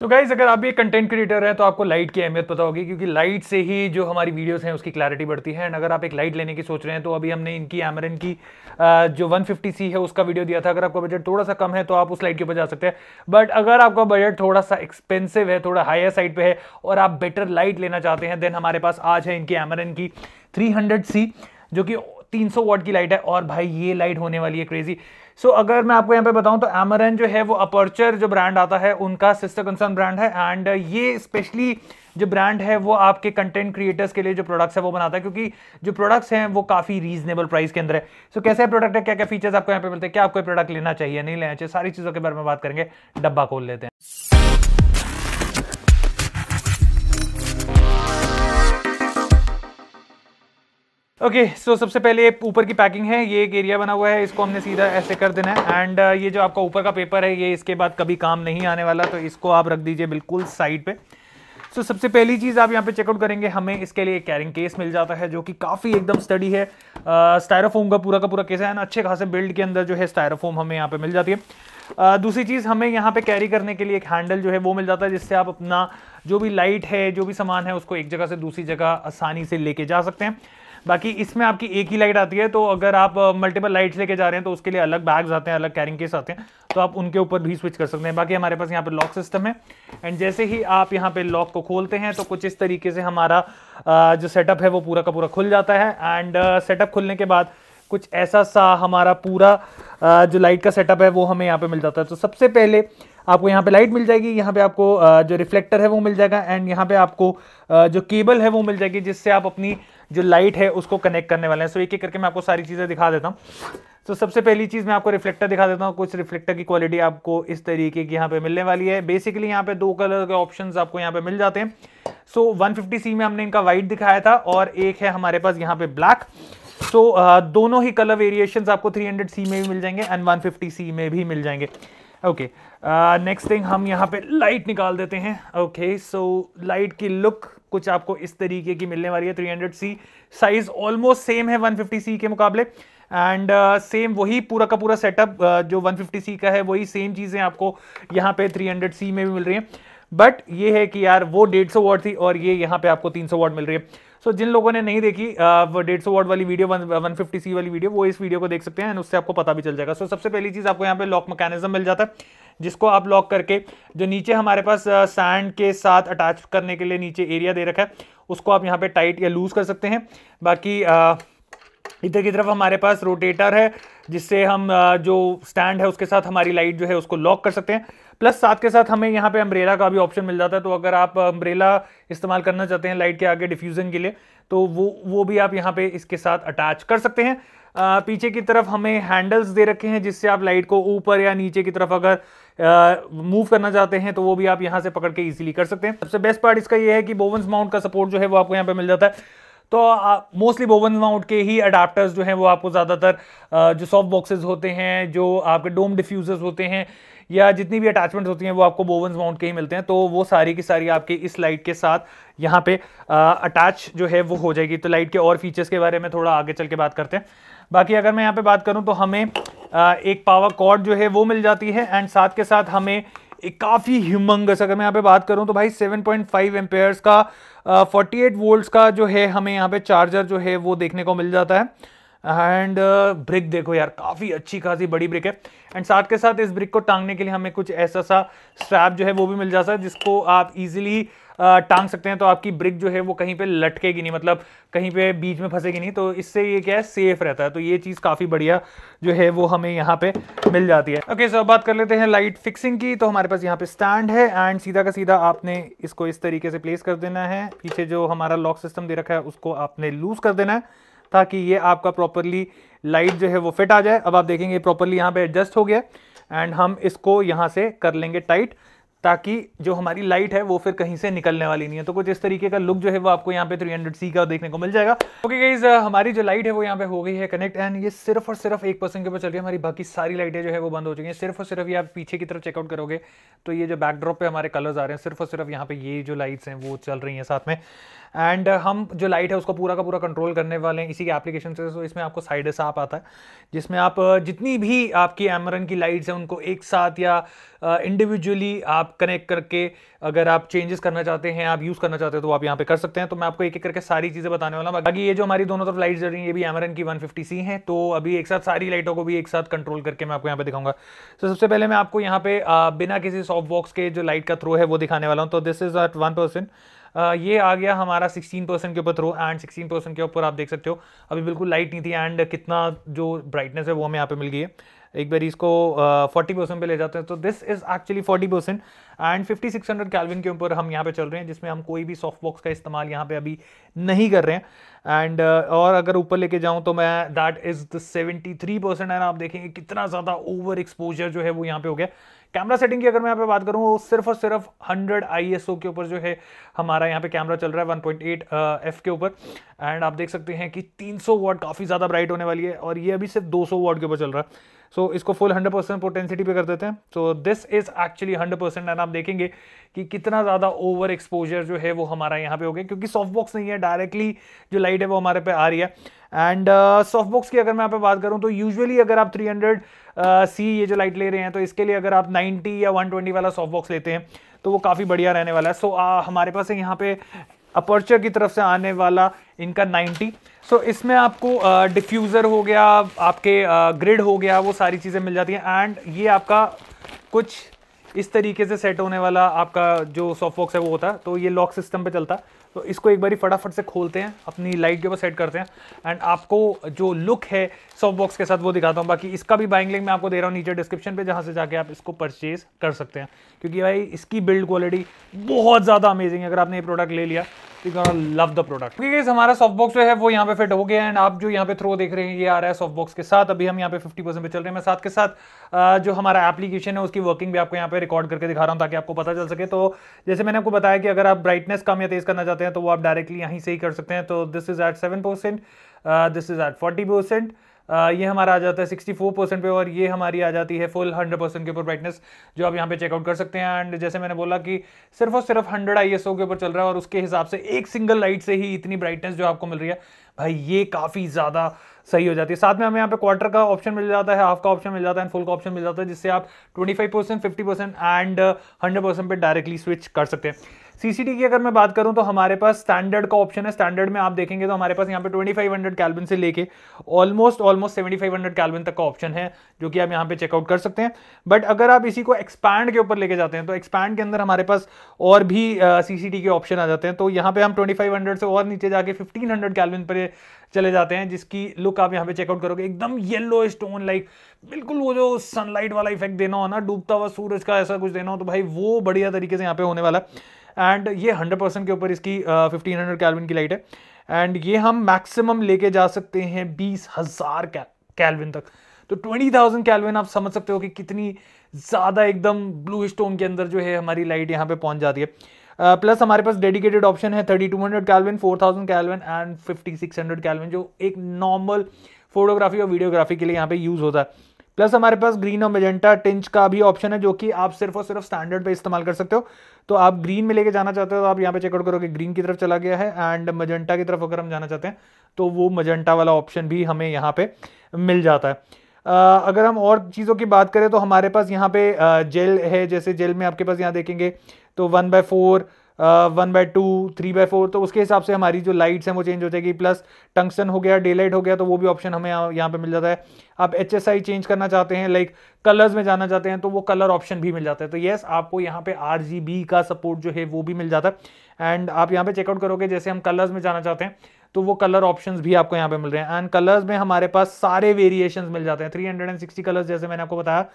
तो गाइज अगर आप भी एक कंटेंट क्रिएटर हैं तो आपको लाइट की अहमियत पता होगी क्योंकि लाइट से ही जो हमारी वीडियोस हैं उसकी क्लैरिटी बढ़ती है एंड अगर आप एक लाइट लेने की सोच रहे हैं तो अभी हमने इनकी एमरन की जो 150 सी है उसका वीडियो दिया था अगर आपका बजट थोड़ा सा कम है तो आप उस लाइट के ऊपर जा सकते हैं बट अगर आपका बजट थोड़ा सा एक्सपेंसिव है थोड़ा हायर साइड पर है और आप बेटर लाइट लेना चाहते हैं देन हमारे पास आज है इनकी एमरन की थ्री सी जो कि तीन सौ वॉट की लाइट है और भाई ये लाइट होने वाली है क्रेजी सो so, अगर मैं आपको यहाँ पे बताऊं तो एमरन जो है वो अपर्चर जो ब्रांड आता है उनका सिस्टर कंसर्न ब्रांड है एंड ये स्पेशली जो ब्रांड है वो आपके कंटेंट क्रिएटर्स के लिए जो प्रोडक्ट्स है वो बनाता है क्योंकि जो प्रोडक्ट्स हैं वो काफी रीजनेबल प्राइस के अंदर है सो so, कैसे प्रोडक्ट है क्या क्या फीचर्स आपको यहाँ पे मिलते हैं क्या आपको प्रोडक्ट लेना चाहिए नहीं लेना चाहिए सारी चीज़ों के बारे में बात करेंगे डब्बा खोल लेते हैं ओके okay, सो so सबसे पहले ऊपर की पैकिंग है ये एक एरिया बना हुआ है इसको हमने सीधा ऐसे कर देना है एंड uh, ये जो आपका ऊपर का पेपर है ये इसके बाद कभी काम नहीं आने वाला तो इसको आप रख दीजिए बिल्कुल साइड पे सो so, सबसे पहली चीज़ आप यहाँ पे चेकआउट करेंगे हमें इसके लिए कैरिंग केस मिल जाता है जो कि काफ़ी एकदम स्टडी है स्टायरोफोम uh, का पूरा का पूरा केस है एंड अच्छे खासे बिल्ड के अंदर जो है स्टायरोफोम हमें यहाँ पे मिल जाती है आ, uh, दूसरी चीज़ हमें यहाँ पे कैरी करने के लिए एक हैंडल जो है वो मिल जाता है जिससे आप अपना जो भी लाइट है जो भी सामान है उसको एक जगह से दूसरी जगह आसानी से लेके जा सकते हैं बाकी इसमें आपकी एक ही लाइट आती है तो अगर आप मल्टीपल लाइट्स लेके जा रहे हैं तो उसके लिए अलग बैग्स आते हैं अलग कैरिंग केस आते हैं तो आप उनके ऊपर भी स्विच कर सकते हैं बाकी हमारे पास यहाँ पर लॉक सिस्टम है एंड जैसे ही आप यहाँ पे लॉक को खोलते हैं तो कुछ इस तरीके से हमारा जो सेटअप है वो पूरा का पूरा खुल जाता है एंड सेटअप खुलने के बाद कुछ ऐसा सा हमारा पूरा जो लाइट का सेटअप है वो हमें यहाँ पे मिल जाता है तो सबसे पहले आपको यहाँ पे लाइट मिल जाएगी यहाँ पे आपको जो रिफ्लेक्टर है वो मिल जाएगा एंड यहाँ पे आपको जो केबल है वो मिल जाएगी जिससे आप अपनी जो लाइट है उसको कनेक्ट करने वाले हैं सो एक एक करके मैं आपको सारी चीज़ें दिखा देता हूँ तो सबसे पहली चीज़ मैं आपको रिफ्लेक्टर दिखा देता हूँ कुछ रिफ्लेक्टर की क्वालिटी आपको इस तरीके की यहाँ पे मिलने वाली है बेसिकली यहाँ पे दो कलर के ऑप्शंस आपको यहाँ पे मिल जाते हैं सो so, 150 सी में हमने इनका वाइट दिखाया था और एक है हमारे पास यहाँ पे ब्लैक सो so, दोनों ही कलर वेरिएशन आपको थ्री सी में भी मिल जाएंगे एंड वन सी में भी मिल जाएंगे ओके नेक्स्ट थिंग हम यहाँ पे लाइट निकाल देते हैं ओके सो लाइट की लुक कुछ आपको इस तरीके की मिलने वाली है three hundred C size almost same है वन फिफ्टी सी के मुकाबले एंड सेम uh, वही पूरा का पूरा सेटअप uh, जो सी का है वही सेम चीज़ें आपको यहाँ पे थ्री हंड्रेड सी में भी मिल रही हैं बट ये है कि यार वो डेढ़ सौ वॉट थी और ये यहाँ पे आपको तीन सौ वॉट मिल रही है सो so, जिन लोगों ने नहीं देखी वो डेढ़ सौ वॉट वाली वीडियो वन फिफ्टी सी वाली वीडियो वो इस वीडियो को देख सकते हैं एंड उससे आपको पता भी चल जाएगा सो so, सबसे पहली चीज़ आपको यहाँ पे लॉक मैकेनिज्म मिल जाता है जिसको आप लॉक करके जो नीचे हमारे पास सैंड के साथ अटैच करने के लिए नीचे एरिया दे रखा है उसको आप यहाँ पे टाइट या लूज़ कर सकते हैं बाकी आ, इधर की तरफ हमारे पास रोटेटर है जिससे हम जो स्टैंड है उसके साथ हमारी लाइट जो है उसको लॉक कर सकते हैं प्लस साथ के साथ हमें यहाँ पे अम्ब्रेला का भी ऑप्शन मिल जाता है तो अगर आप अम्ब्रेला uh, इस्तेमाल करना चाहते हैं लाइट के आगे डिफ्यूजन के लिए तो वो वो भी आप यहाँ पे इसके साथ अटैच कर सकते हैं आ, uh, पीछे की तरफ हमें हैंडल्स दे रखे हैं जिससे आप लाइट को ऊपर या नीचे की तरफ अगर मूव uh, करना चाहते हैं तो वो भी आप यहाँ से पकड़ के इजीली कर सकते हैं सबसे बेस्ट पार्ट इसका ये है कि बोवंस माउंट का सपोर्ट जो है वो आपको यहाँ पे मिल जाता है तो मोस्टली बोवन माउंट के ही अडाप्टर्स जो हैं वो आपको ज़्यादातर जो सॉफ्ट बॉक्सेस होते हैं जो आपके डोम डिफ्यूज़र्स होते हैं या जितनी भी अटैचमेंट्स होती हैं वो आपको बोवंस माउंट के ही मिलते हैं तो वो सारी की सारी आपके इस लाइट के साथ यहाँ पे अटैच जो है वो हो जाएगी तो लाइट के और फीचर्स के बारे में थोड़ा आगे चल के बात करते हैं बाकी अगर मैं यहाँ पे बात करूँ तो हमें आ, एक पावर कॉर्ड जो है वो मिल जाती है एंड साथ के साथ हमें एक काफ़ी ह्यूमंगस अगर मैं यहाँ पे बात करूँ तो भाई 7.5 पॉइंट का फोर्टी एट वोल्ट का जो है हमें यहाँ पे चार्जर जो है वो देखने को मिल जाता है एंड ब्रिक uh, देखो यार काफ़ी अच्छी खासी बड़ी ब्रिक है एंड साथ के साथ इस ब्रिक को टांगने के लिए हमें कुछ ऐसा सा स्ट्रैप जो है वो भी मिल जाता है जिसको आप इजीली uh, टांग सकते हैं तो आपकी ब्रिक जो है वो कहीं पे लटकेगी नहीं मतलब कहीं पे बीच में फंसेगी नहीं तो इससे ये क्या है सेफ रहता है तो ये चीज़ काफ़ी बढ़िया जो है वो हमें यहाँ पे मिल जाती है ओके सर सो अब बात कर लेते हैं लाइट फिक्सिंग की तो हमारे पास यहाँ पे स्टैंड है एंड सीधा का सीधा आपने इसको इस तरीके से प्लेस कर देना है पीछे जो हमारा लॉक सिस्टम दे रखा है उसको आपने लूज़ कर देना है ताकि ये आपका प्रॉपरली लाइट जो है वो फिट आ जाए अब आप देखेंगे प्रॉपरली यहाँ पे एडजस्ट हो गया एंड हम इसको यहाँ से कर लेंगे टाइट ताकि जो हमारी लाइट है वो फिर कहीं से निकलने वाली नहीं है तो कुछ इस तरीके का लुक जो है वो आपको यहाँ पे 300C सी का देखने को मिल जाएगा ओके गाइज हमारी जो लाइट है वो यहाँ पे हो गई है कनेक्ट एंड ये सिर्फ और सिर्फ एक परसेंट के ऊपर चल रही है हमारी बाकी सारी लाइटें जो है वो बंद हो चुकी हैं सिर्फ और सिर्फ ये आप पीछे की तरफ चेकआउट करोगे तो ये जो बैकड्रॉप पे हमारे कलर्स आ रहे हैं सिर्फ और सिर्फ यहाँ पे ये जो लाइट्स हैं वो चल रही हैं साथ में एंड हम जो लाइट है उसको पूरा का पूरा कंट्रोल करने वाले हैं इसी के एप्लीकेशन से तो इसमें आपको साइड साफ आता है जिसमें आप जितनी भी आपकी एमरन की लाइट्स हैं उनको एक साथ या इंडिविजुअली आप कनेक्ट करके अगर आप चेंजेस करना चाहते हैं आप यूज़ करना चाहते हो तो आप यहाँ पे कर सकते हैं तो मैं आपको एक एक करके सारी चीज़ें बताने वाला हूँ बाकी ये जो हमारी दोनों तरफ लाइट जल रही है ये भी एमरन की सी है तो अभी एक साथ सारी लाइटों को भी एक साथ कंट्रोल करके मैं आपको यहाँ पे दिखाऊंगा तो सबसे पहले मैं आपको यहाँ पे बिना किसी सॉफ्ट बॉक्स के जो लाइट का थ्रो है वो दिखाने वाला हूँ तो this is at one percent ये आ गया हमारा 16 परसेंट के ऊपर थ्रो एंड 16 परसेंट के ऊपर आप देख सकते हो अभी बिल्कुल लाइट नहीं थी एंड कितना जो ब्राइटनेस है वो हमें यहाँ पे मिल गई है एक बार इसको फोर्टी परसेंट पे ले जाते हैं तो this is actually forty percent and fifty six hundred Kelvin के ऊपर हम यहाँ पे चल रहे हैं जिसमें हम कोई भी सॉफ्ट बॉक्स का इस्तेमाल यहाँ पे अभी नहीं कर रहे हैं एंड uh, और अगर ऊपर लेके जाऊँ तो मैं that is the seventy three percent and आप देखेंगे कितना ज़्यादा ओवर एक्सपोजर जो है वो यहाँ पे हो गया कैमरा सेटिंग की अगर मैं यहाँ पे बात करूँ वो सिर्फ और सिर्फ एस ओ के ऊपर जो है हमारा यहाँ पे कैमरा चल रहा है वन पॉइंट एट एफ के ऊपर एंड आप देख सकते हैं कि तीन सौ वॉट काफ़ी ज़्यादा ब्राइट होने वाली है और ये अभी सिर्फ दो सौ वॉट के ऊपर चल रहा है सो so, इसको फुल 100 परसेंट पोटेंसिटी पे कर देते हैं so this is actually 100 percent and आप देखेंगे कि कितना ज़्यादा ओवर एक्सपोजर जो है वो हमारा यहाँ पे हो गया क्योंकि सॉफ्ट बॉक्स नहीं है डायरेक्टली जो लाइट है वो हमारे पे आ रही है एंड सॉफ्ट बॉक्स की अगर मैं यहाँ पे बात करूँ तो यूजुअली अगर आप 300 सी uh, ये जो लाइट ले रहे हैं तो इसके लिए अगर आप 90 या 120 वाला सॉफ्ट बॉक्स लेते हैं तो वो काफ़ी बढ़िया रहने वाला है सो so, uh, हमारे पास यहाँ पे अपर्चर की तरफ से आने वाला इनका 90 सो so, इसमें आपको डिफ्यूज़र हो गया आपके ग्रिड हो गया वो सारी चीज़ें मिल जाती हैं एंड ये आपका कुछ इस तरीके से सेट होने वाला आपका जो सॉफ्टवॉक्स है वो होता है तो ये लॉक सिस्टम पे चलता तो इसको एक बार फटाफट से खोलते हैं अपनी लाइट के ऊपर सेट करते हैं एंड आपको जो लुक है सॉफ्ट बॉक्स के साथ वो दिखाता हूँ बाकी इसका भी बाइंग लिंक मैं आपको दे रहा हूँ नीचे डिस्क्रिप्शन पर जहाँ से जाके आप इसको परचेज कर सकते हैं क्योंकि भाई इसकी बिल्ड क्वालिटी बहुत ज़्यादा अमेजिंग है अगर आपने ये प्रोडक्ट ले लिया तो लव द प्रोडक्ट क्योंकि हमारा सॉफ्ट बॉक्स जो है वो यहाँ पे फिट हो गया एंड आप जो यहाँ पे थ्रो देख रहे हैं ये आ रहा है सॉफ्ट बॉक्स के साथ अभी हम यहाँ पे 50 परसेंट पे चल रहे हैं मैं साथ के साथ जो हमारा एप्लीकेशन है उसकी वर्किंग भी आपको यहाँ पे रिकॉर्ड करके दिखा रहा हूँ ताकि आपको पता चल सके तो जैसे मैंने आपको बताया कि अगर आप ब्राइटनेस कम या तेज करना चाहते चाहते हैं तो वो आप डायरेक्टली यहीं से ही कर सकते हैं तो this is at seven percent this is at forty percent ये हमारा आ जाता है सिक्सटी फोर परसेंट पे और ये हमारी आ जाती है फुल हंड्रेड परसेंट के ऊपर ब्राइटनेस जो आप यहाँ पे चेकआउट कर सकते हैं एंड जैसे मैंने बोला कि सिर्फ और सिर्फ हंड्रेड आई के ऊपर चल रहा है और उसके हिसाब से एक सिंगल लाइट से ही इतनी ब्राइटनेस जो आपको मिल रही है भाई ये काफ़ी ज़्यादा सही हो जाती है साथ में हमें यहाँ पे क्वार्टर का ऑप्शन मिल जाता है हाफ का ऑप्शन मिल जाता है फुल का ऑप्शन मिल जाता है जिससे आप twenty five percent fifty percent and hundred percent पर डायरेक्टली स्विच कर सकते हैं सीसीटी की अगर मैं बात करूं तो हमारे पास स्टैंडर्ड का ऑप्शन है स्टैंडर्ड में आप देखेंगे तो हमारे पास यहाँ पे 2500 कैल्विन से लेके ऑलमोस्ट ऑलमोस्ट 7500 कैल्विन तक का ऑप्शन है जो कि आप यहाँ पे चेकआउट कर सकते हैं बट अगर आप इसी को एक्सपैंड के ऊपर लेके जाते हैं तो एक्सपैंड के अंदर हमारे पास और भी सीसीटी के ऑप्शन आ जाते हैं तो यहाँ पे हम हंड्रेड से और नीचे जाके हंड्रेड कैल्विन पर चले जाते हैं जिसकी लुक आप यहाँ पे चेकआउट करोगे एकदम येलो स्टोन लाइक बिल्कुल वो जो सनलाइट वाला इफेक्ट देना हो ना डूबता हुआ सूरज का ऐसा कुछ देना हो तो भाई वो बढ़िया तरीके से यहाँ पे होने वाला है एंड ये हंड्रेड परसेंट के ऊपर इसकी फिफ्टीन हंड्रेड कैलविन की लाइट है एंड ये हम मैक्सिमम लेके जा सकते हैं बीस हज़ार कैलविन तक तो ट्वेंटी थाउजेंड कैलविन आप समझ सकते हो कि कितनी ज़्यादा एकदम ब्लू स्टोन के अंदर जो है हमारी लाइट यहाँ पे पहुंच जाती है प्लस uh, हमारे पास डेडिकेटेड ऑप्शन है thirty two hundred Kelvin four thousand Kelvin and fifty six hundred Kelvin जो एक नॉर्मल फोटोग्राफी और वीडियोग्राफी के लिए यहाँ पे यूज़ होता है प्लस हमारे पास ग्रीन और मेजेंटा टिंच का भी ऑप्शन है जो कि आप सिर्फ और सिर्फ स्टैंडर्ड पे इस्तेमाल कर सकते हो तो आप ग्रीन में लेके जाना चाहते हो तो आप यहाँ पे चेकआउट करोगे ग्रीन की तरफ चला गया है एंड मजेंटा की तरफ अगर हम जाना चाहते हैं तो वो मजेंटा वाला ऑप्शन भी हमें यहाँ पे मिल जाता है अगर हम और चीज़ों की बात करें तो हमारे पास यहाँ पे जेल है जैसे जेल में आपके पास यहाँ देखेंगे तो one by four one by two three by four तो उसके हिसाब से हमारी जो लाइट्स हैं वो चेंज हो जाएगी प्लस टंक्सन हो गया डे लाइट हो गया तो वो भी ऑप्शन हमें यहाँ पे मिल जाता है आप एच चेंज करना चाहते हैं लाइक कलर्स में जाना चाहते हैं तो वो कलर ऑप्शन भी मिल जाता है तो येस आपको यहाँ पे आर का सपोर्ट जो है वो भी मिल जाता है एंड आप यहाँ पे चेकआउट करोगे जैसे हम कलर्स में जाना चाहते हैं तो वो कलर ऑप्शन भी आपको यहाँ पे मिल रहे हैं एंड कलर्स में हमारे पास सारे वेरिएशन मिल जाते हैं three hundred and sixty colours जैसे मैंने आपको बताया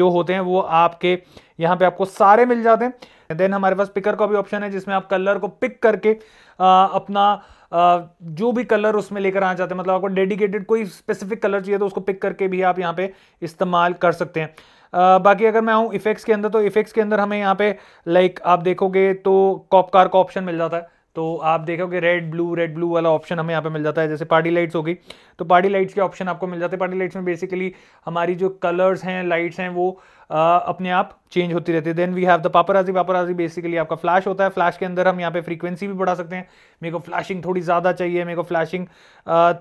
जो होते हैं वो आपके यहाँ पे आपको सारे मिल जाते हैं देन हमारे पास पिकर का भी ऑप्शन है जिसमें आप कलर को पिक करके आ, अपना आ, जो भी कलर उसमें लेकर आना चाहते हैं मतलब आपको डेडिकेटेड कोई स्पेसिफिक कलर चाहिए तो उसको पिक करके भी आप यहाँ पे इस्तेमाल कर सकते हैं आ, बाकी अगर मैं आऊँ इफेक्ट्स के अंदर तो इफेक्ट्स के अंदर हमें यहाँ पे लाइक आप देखोगे तो कॉपकार का ऑप्शन मिल जाता है तो आप देखोगे रेड ब्लू रेड ब्लू वाला ऑप्शन हमें यहाँ पे मिल जाता है जैसे पार्टी लाइट्स होगी तो पार्टी लाइट्स के ऑप्शन आपको मिल जाते हैं पार्टी लाइट्स में बेसिकली हमारी जो कलर्स हैं लाइट्स हैं वो अपने आप चेंज होती रहती है then we have the paparazzi paparazzi basically आपका फ्लैश होता है फ्लैश के अंदर हम यहाँ पे फ्रीक्वेंसी भी बढ़ा सकते हैं मेरे को फ्लैशिंग थोड़ी ज़्यादा चाहिए मेरे को फ्लैशिंग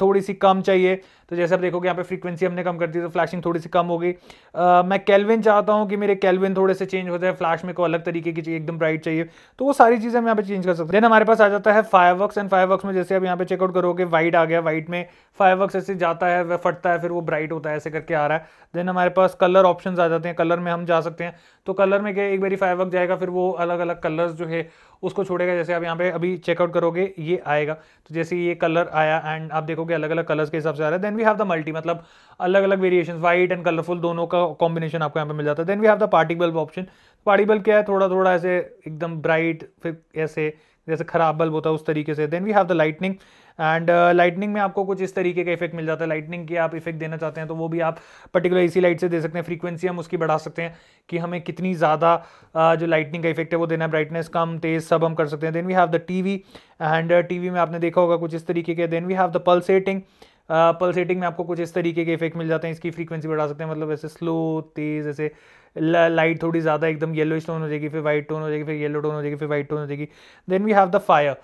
थोड़ी सी कम चाहिए तो जैसे आप देखोगे यहाँ पे फ्रीक्वेंसी हमने कम कर दी तो फ्लैशिंग थोड़ी सी कम होगी मैं कैलविन चाहता हूँ कि मेरे कैलविन थोड़े से चेंज हो जाए फ्लैश मेरे को अलग तरीके की चाहिए एकदम ब्राइट चाहिए तो वो सारी चीज़ें हम यहाँ पे चेंज कर सकते हैं देन हमारे पास आ जाता है फायरवर्क्स एंड फायर में जैसे आप यहाँ पे चेकआउट करोगे वाइट आ गया वाइट में वर्क ऐसे जाता है वह फटता है फिर वो ब्राइट होता है ऐसे करके आ रहा है देन हमारे पास कलर ऑप्शन आ जाते हैं कलर कलर में हम जा सकते हैं तो कलर में क्या एक बारी फाइव वक्त जाएगा फिर वो अलग अलग कलर्स जो है उसको छोड़ेगा जैसे आप यहाँ पे अभी चेकआउट करोगे ये आएगा तो जैसे ये कलर आया एंड आप देखोगे अलग अलग कलर्स के हिसाब से आ रहा है then we have the multi मतलब अलग अलग वेरिएशन व्हाइट एंड कलरफुल दोनों का कॉम्बिनेशन आपको यहाँ पे मिल जाता है then we have the party bulb option party bulb क्या है थोड़ा थोड़ा ऐसे एकदम ब्राइट फिर ऐसे जैसे खराब बल्ब होता है उस तरीके से then we have the lightning and lightning uh, में आपको कुछ इस तरीके का इफेक्ट मिल जाता है लाइटनिंग की आप इफेक्ट देना चाहते हैं तो वो भी आप पर्टिकुलर इसी लाइट से दे सकते हैं फ्रीक्वेंसी हम उसकी बढ़ा सकते हैं कि हमें कितनी ज़्यादा uh, जो लाइटनिंग का इफेक्ट है वो देना ब्राइटनेस कम तेज़ सब हम कर सकते हैं then we have the T V and T V में आपने देखा होगा कुछ इस तरीके के then we have the pulsating pulsating में आपको कुछ इस तरीके के इफेक्ट मिल जाते हैं इसकी फ्रीक्वेंसी बढ़ा सकते हैं मतलब ऐसे स्लो तेज़ ऐसे लाइट थोड़ी ज़्यादा एकदम येलो टोन हो जाएगी फिर वाइट टोन हो जाएगी फिर येलो टोन हो जाएगी फिर वाइट टोन हो जाएगी then we have the fire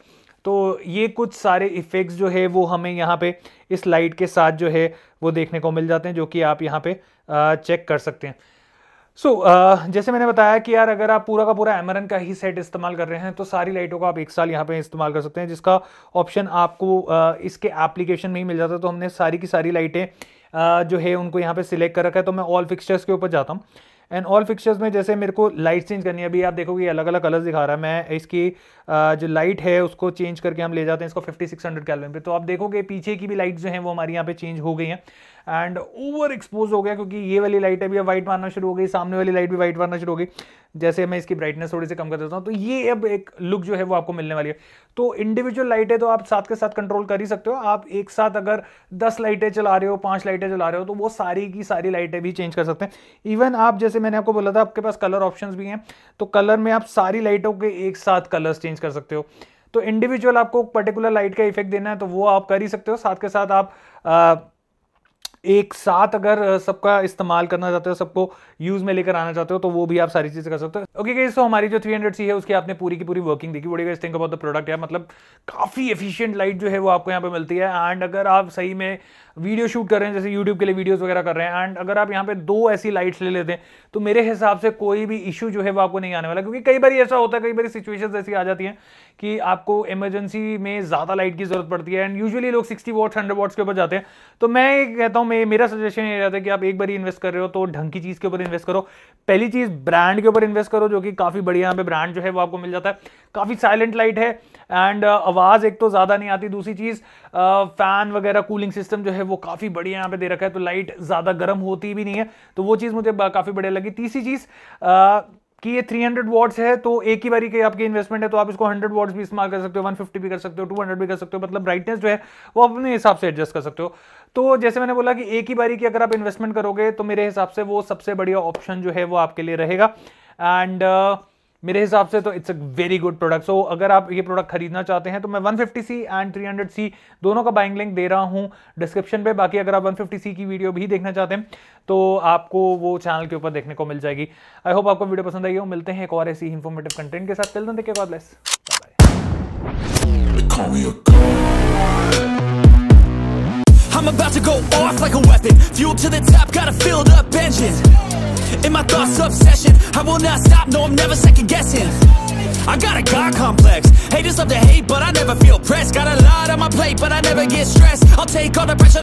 तो ये कुछ सारे इफ़ेक्ट्स जो है वो हमें यहाँ पे इस लाइट के साथ जो है वो देखने को मिल जाते हैं जो कि आप यहाँ पे चेक कर सकते हैं सो so, uh, जैसे मैंने बताया कि यार अगर आप पूरा का पूरा एमरन का ही सेट इस्तेमाल कर रहे हैं तो सारी लाइटों का आप एक साल यहाँ पे इस्तेमाल कर सकते हैं जिसका ऑप्शन आपको uh, इसके एप्लीकेशन में ही मिल जाता है तो हमने सारी की सारी लाइटें uh, जो है उनको यहाँ पे सिलेक्ट कर रखा है तो मैं ऑल फिक्सचर्स के ऊपर जाता हूँ एंड ऑल फिक्चर्स में जैसे मेरे को लाइट चेंज करनी है अभी आप देखोगे अलग अलग कलर्स दिखा रहा है मैं इसकी जो लाइट है उसको चेंज करके हम ले जाते हैं इसको 5600 सिक्स कैलविन पे तो आप देखोगे पीछे की भी लाइट जो है वो हमारी यहाँ पे चेंज हो गई है एंड ओवर एक्सपोज हो गया क्योंकि ये वाली लाइट अभी अब वाइट मारना शुरू हो गई सामने वाली लाइट भी वाइट मारना शुरू हो गई जैसे मैं इसकी ब्राइटनेस थोड़ी सी कम कर देता हूँ तो ये अब एक लुक जो है वो आपको मिलने वाली है तो इंडिविजुअल लाइटें तो आप साथ के साथ कंट्रोल कर ही सकते हो आप एक साथ अगर दस लाइटें चला रहे हो पांच लाइटें चला रहे हो तो वो सारी की सारी लाइटें भी चेंज कर सकते हैं इवन आप जैसे मैंने आपको बोला था आपके पास कलर ऑप्शन भी हैं तो कलर में आप सारी लाइटों के एक साथ कलर्स चेंज कर सकते हो तो इंडिविजुअल आपको पर्टिकुलर लाइट का इफेक्ट देना है तो वो आप कर ही सकते हो साथ के साथ आप एक साथ अगर सबका इस्तेमाल करना चाहते हो सबको यूज में लेकर आना चाहते हो तो वो भी आप सारी चीजें कर सकते हो ओके गाइस तो हमारी जो 300 सी है उसकी आपने पूरी की पूरी वर्किंग देखी पड़ेगा थिंक अबाउट द प्रोडक्ट है मतलब काफी एफिशिएंट लाइट जो है वो आपको यहाँ पे मिलती है एंड अगर आप सही में वीडियो शूट कर रहे हैं जैसे यूट्यूब के लिए वीडियो वगैरह कर रहे हैं एंड अगर आप यहाँ पे दो ऐसी लाइट्स ले लेते हैं तो मेरे हिसाब से कोई भी इशू जो है वो आपको नहीं आने वाला क्योंकि कई बार ऐसा होता है कई बार सिचुएशन ऐसी आ जाती है कि आपको इमरजेंसी में ज़्यादा लाइट की जरूरत पड़ती है एंड यूजली लोग सिक्सटी वॉट्स हंड्रेड वॉट्स के ऊपर जाते हैं तो मैं कहता हूँ में मेरा सजेशन ये रहता है कि आप एक बार इन्वेस्ट कर रहे हो तो ढंग की चीज के ऊपर इन्वेस्ट करो पहली चीज ब्रांड के ऊपर इन्वेस्ट करो जो कि काफी बढ़िया यहाँ पे ब्रांड जो है वो आपको मिल जाता है काफी साइलेंट लाइट है एंड uh, आवाज एक तो ज्यादा नहीं आती दूसरी चीज फैन uh, वगैरह कूलिंग सिस्टम जो है वो काफी बढ़िया यहाँ पे दे रखा है तो लाइट ज्यादा गर्म होती भी नहीं है तो वो चीज मुझे काफी बढ़िया लगी तीसरी चीज uh, कि ये 300 वॉट्स है तो एक ही बारी के आपकी इन्वेस्टमेंट है तो आप इसको 100 वॉट्स भी इस्तेमाल कर सकते हो 150 भी कर सकते हो 200 भी कर सकते हो मतलब ब्राइटनेस जो है वो अपने हिसाब से एडजस्ट कर सकते हो तो जैसे मैंने बोला कि एक ही बारी की अगर आप इन्वेस्टमेंट करोगे तो मेरे हिसाब से वो सबसे बढ़िया ऑप्शन जो है वो आपके लिए रहेगा एंड uh, मेरे हिसाब से तो it's a very good product so अगर आप ये प्रोडक्ट खरीदना चाहते हैं तो मैं 150C एंड 300C दोनों का बाइंग लिंक दे रहा हूँ डिस्क्रिप्शन पे बाकी अगर आप 150C की वीडियो भी देखना चाहते हैं तो आपको वो चैनल के ऊपर देखने को मिल जाएगी आई होप आपको वीडियो पसंद आई हो मिलते हैं एक और ऐसी इन्फॉर्मेटिव कंटेंट के साथ चलते देखिए God bless bye I'm about to go off like a weapon Fuel to the top, got a filled up engine In my thoughts, obsession I will not stop, no I'm never second guessing I got a God complex Haters love to hate, but I never feel pressed Got a lot on my plate, but I never get stressed I'll take all the pressure